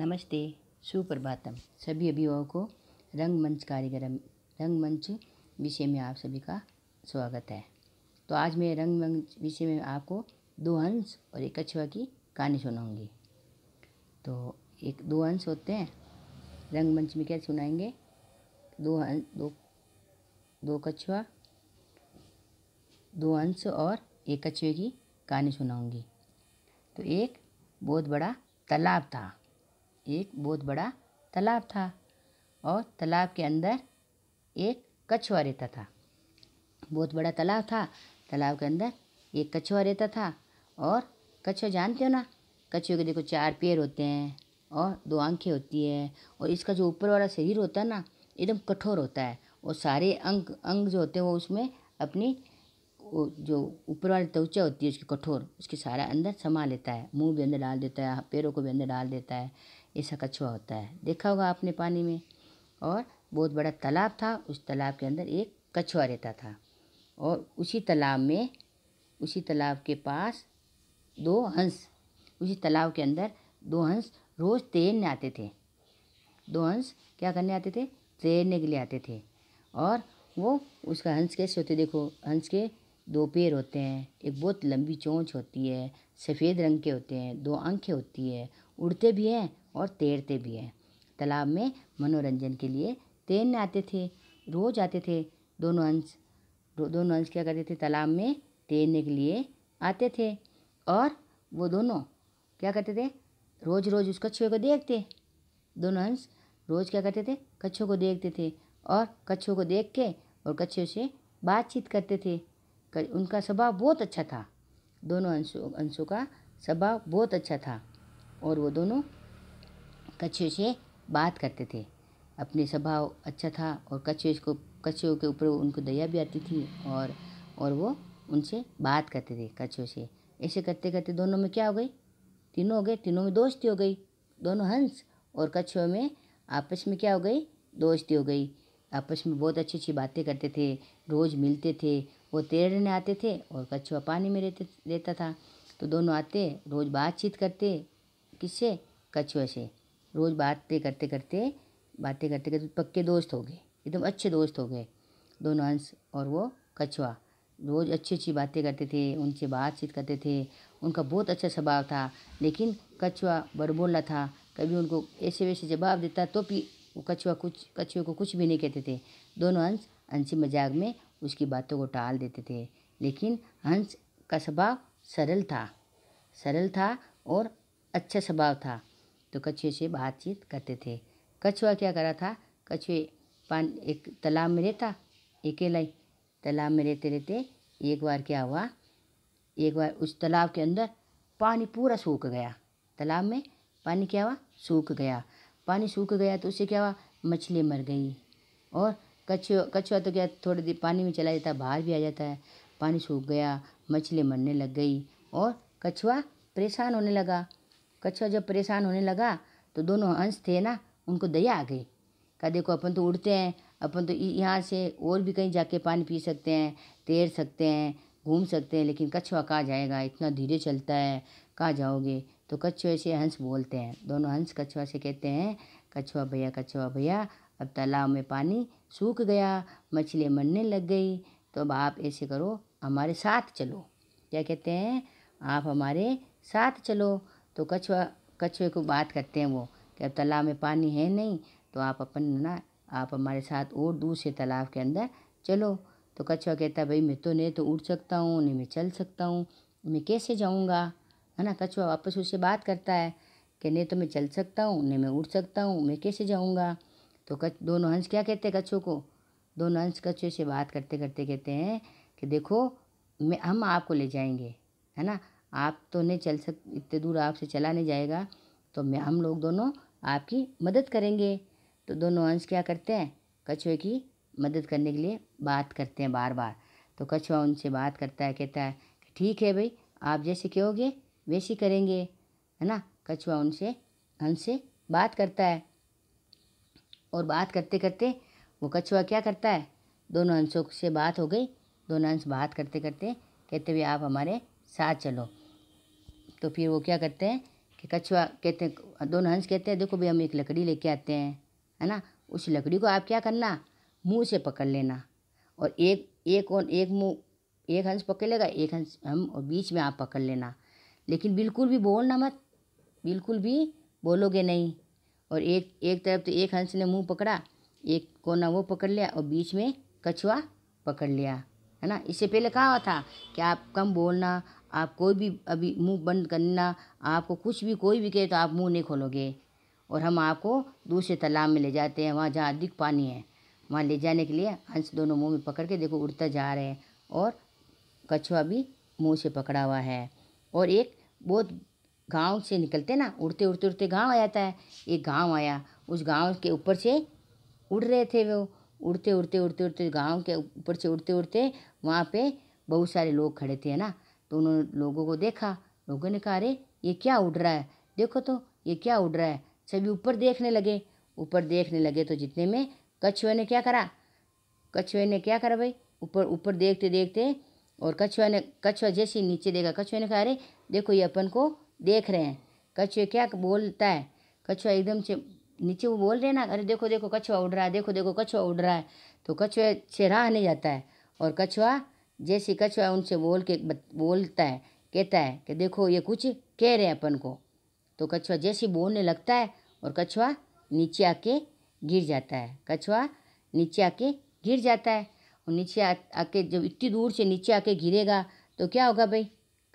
नमस्ते सुप्रभातम सभी अभिभावकों रंगमंच कार्यक्रम रंगमंच विषय में आप सभी का स्वागत है तो आज मैं रंगमंच विषय में आपको दो हंस और एक कछुआ की कहानी सुनाऊंगी तो एक दो हंस होते हैं रंगमंच में क्या सुनाएंगे दो हंस अं-, दो दो कछुआ दो हंस और एक कछुए की कहानी सुनाऊंगी तो एक बहुत बड़ा तालाब था एक बहुत बड़ा तालाब था और तालाब के अंदर एक कछुआ रहता था बहुत बड़ा तालाब था तालाब के अंदर एक कछुआ रहता था और कछुआ जानते हो ना कछुए के देखो चार पैर होते हैं और दो आंखें होती है और इसका जो ऊपर वाला शरीर होता है ना एकदम कठोर होता है और सारे अंग अंग जो होते हैं वो उसमें अपनी जो ऊपर वाली त्वचा होती है उसकी कठोर उसके सारा अंदर समा लेता है मुंह भी अंदर डाल देता है पैरों को भी अंदर डाल देता है ऐसा कछुआ होता है देखा होगा आपने पानी में और बहुत बड़ा तालाब था उस तालाब के अंदर एक कछुआ रहता था और उसी तालाब में उसी तालाब के पास दो हंस उसी तालाब के अंदर दो हंस रोज़ तैरने आते थे दो हंस क्या करने आते थे तैरने के लिए आते थे और वो उसका हंस कैसे होते देखो हंस के दो पैर होते हैं एक बहुत लंबी चोंच होती है सफ़ेद रंग के होते हैं दो आंखें होती है उड़ते भी हैं और तैरते भी हैं तालाब में मनोरंजन के लिए तैरने आते थे रोज़ आते थे दोनों अंश दोनों अंश क्या करते थे तालाब में तैरने के लिए आते थे और वो दोनों क्या करते थे रोज़ रोज़ उस कछुए को देखते दोनों अंश रोज़ क्या करते थे कछुओं को देखते थे और कछुओं को देख के और कछुए से बातचीत करते थे कर, उनका स्वभाव बहुत अच्छा था दोनों अंशों अंशों का स्वभाव बहुत अच्छा था और वो दोनों कच्छे से बात करते थे अपने स्वभाव अच्छा था और कच्छे को कच्छों के ऊपर उनको दया भी आती थी और और वो उनसे बात करते थे कच्छों से ऐसे करते करते दोनों में क्या हो गई तीनों हो गए तीनों में दोस्ती हो गई दोनों हंस और कच्छों में आपस में क्या हो गई दोस्ती हो गई आपस में बहुत अच्छी अच्छी बातें करते थे रोज़ मिलते थे वो तैरने आते थे और कछुआ पानी में रहते रहता था तो दोनों आते रोज़ बातचीत करते किससे कछुए से रोज़ बातें करते करते बातें करते करते पक्के दोस्त हो गए एकदम अच्छे दोस्त हो गए दोनों हंस और वो कछुआ रोज़ अच्छी अच्छी बातें करते थे उनसे बातचीत करते थे उनका बहुत अच्छा स्वभाव था लेकिन कछुआ बड़बोला था कभी उनको ऐसे वैसे जवाब देता तो भी वो कछुआ कुछ कछुए को कुछ भी नहीं कहते थे दोनों हंस अंशी मजाक में उसकी बातों को टाल देते थे लेकिन हंस का स्वभाव सरल था सरल था और अच्छा स्वभाव था तो कछुए से बातचीत करते थे कछुआ क्या करा था कछुए पान एक तालाब में रहता अकेला ही तालाब में रहते रहते एक बार क्या हुआ एक बार उस तालाब के अंदर पानी पूरा सूख गया तालाब में पानी क्या हुआ सूख गया पानी सूख गया तो उससे क्या हुआ मछली मर गई और कछुआ कछुआ तो क्या थोड़ी देर पानी में चला जाता बाहर भी आ जाता है पानी सूख गया मछली मरने लग गई और कछुआ परेशान होने लगा कछुआ जब परेशान होने लगा तो दोनों हंस थे ना उनको दया आ गई कहा देखो अपन तो उड़ते हैं अपन तो यहाँ से और भी कहीं जाके पानी पी सकते हैं तैर सकते हैं घूम सकते हैं लेकिन कछुआ कहाँ जाएगा इतना धीरे चलता है कहाँ जाओगे तो कछुए से हंस बोलते हैं दोनों हंस कछुआ से कहते हैं कछुआ भैया कछुआ भैया अब तालाब में पानी सूख गया मछलियाँ मरने लग गई तो अब आप ऐसे करो हमारे साथ चलो क्या कहते हैं आप हमारे साथ चलो तो कछुआ कछुए को बात करते हैं वो कि अब तालाब में पानी है नहीं तो आप अपन ना आप हमारे साथ और दूसरे तालाब के अंदर चलो तो कछुआ कहता है भाई मैं तो नहीं तो उड़ सकता हूँ नहीं मैं चल सकता हूँ मैं कैसे जाऊँगा है ना कछुआ वापस उससे बात करता है कि नहीं तो मैं चल सकता हूँ नहीं मैं उड़ सकता हूँ मैं कैसे जाऊँगा तो कच दोनों हंस क्या कहते हैं कछुओं को दोनों हंस कछुए से बात करते करते कहते हैं कि देखो मैं हम आपको ले जाएंगे है ना आप तो नहीं चल सक इतने दूर आपसे चला नहीं जाएगा तो मैं हम लोग दोनों आपकी मदद करेंगे तो दोनों हंस क्या करते हैं कछुए की मदद करने के लिए बात करते हैं बार बार तो कछुआ उनसे बात करता है कहता है ठीक है भाई आप जैसे कहोगे वैसे करेंगे है ना कछुआ उनसे हंस से बात करता है और बात करते करते वो कछुआ क्या करता है दोनों हंसों से बात हो गई दोनों हंस बात करते करते कहते भाई आप हमारे साथ चलो तो फिर वो क्या करते हैं कि कछुआ कहते हैं दोनों हंस कहते हैं देखो भाई हम एक लकड़ी लेके आते हैं है ना उस लकड़ी को आप क्या करना मुंह से पकड़ लेना और एक एक और एक मुंह एक हंस पकड़ लेगा एक हंस हम और बीच में आप पकड़ लेना लेकिन बिल्कुल भी बोलना मत बिल्कुल भी बोलोगे नहीं और एक एक तरफ तो एक हंस ने मुंह पकड़ा एक कोना वो पकड़ लिया और बीच में कछुआ पकड़ लिया है ना इससे पहले कहा हुआ था कि आप कम बोलना आप कोई भी अभी मुंह बंद करना आपको कुछ भी कोई भी कहे तो आप मुंह नहीं खोलोगे और हम आपको दूसरे तालाब में ले जाते हैं वहाँ जहाँ अधिक पानी है वहाँ ले जाने के लिए हंस दोनों मुंह में पकड़ के देखो उड़ता जा रहे हैं और कछुआ भी मुंह से पकड़ा हुआ है और एक बहुत गांव से निकलते ना उड़ते उड़ते उड़ते गांव आ जाता है एक गांव आया उस गांव के ऊपर से उड़ रहे थे वो उड़ते उड़ते उड़ते उड़ते गांव के ऊपर से उड़ते उड़ते वहाँ पे बहुत सारे लोग खड़े थे ना तो उन्होंने लोगों को देखा लोगों ने कहा अरे ये क्या उड़ रहा है देखो तो ये क्या उड़ रहा है सभी ऊपर देखने लगे ऊपर देखने लगे तो जितने में कछुए ने क्या करा कछुए ने क्या करा भाई ऊपर ऊपर देखते देखते और कछुआ ने कछुआ जैसे ही नीचे देखा कछुए ने कहा अरे देखो ये अपन को देख रहे हैं कछुए क्या बोलता है कछुआ एकदम से नीचे वो बोल रहे हैं ना अरे देखो देखो कछुआ उड़ रहा है देखो देखो कछुआ उड़ रहा है तो कछुए से राह नहीं जाता है और कछुआ जैसे कछुआ उनसे बोल के बोलता है कहता है कि देखो ये कुछ कह रहे हैं अपन को तो कछुआ जैसे बोलने लगता है और कछुआ नीचे आके गिर जाता है कछुआ नीचे आके गिर जाता है और नीचे आके जब इतनी दूर से नीचे आके गिरेगा तो क्या होगा भाई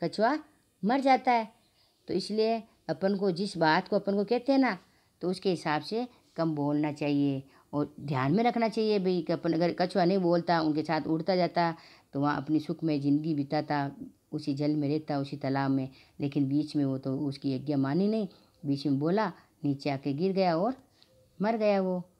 कछुआ मर जाता है तो इसलिए अपन को जिस बात को अपन को कहते हैं ना तो उसके हिसाब से कम बोलना चाहिए और ध्यान में रखना चाहिए भाई कि अपन अगर कछुआ नहीं बोलता उनके साथ उड़ता जाता तो वहाँ अपनी सुख में ज़िंदगी बिताता उसी जल में रहता उसी तालाब में लेकिन बीच में वो तो उसकी यज्ञा मानी नहीं बीच में बोला नीचे आके गिर गया और मर गया वो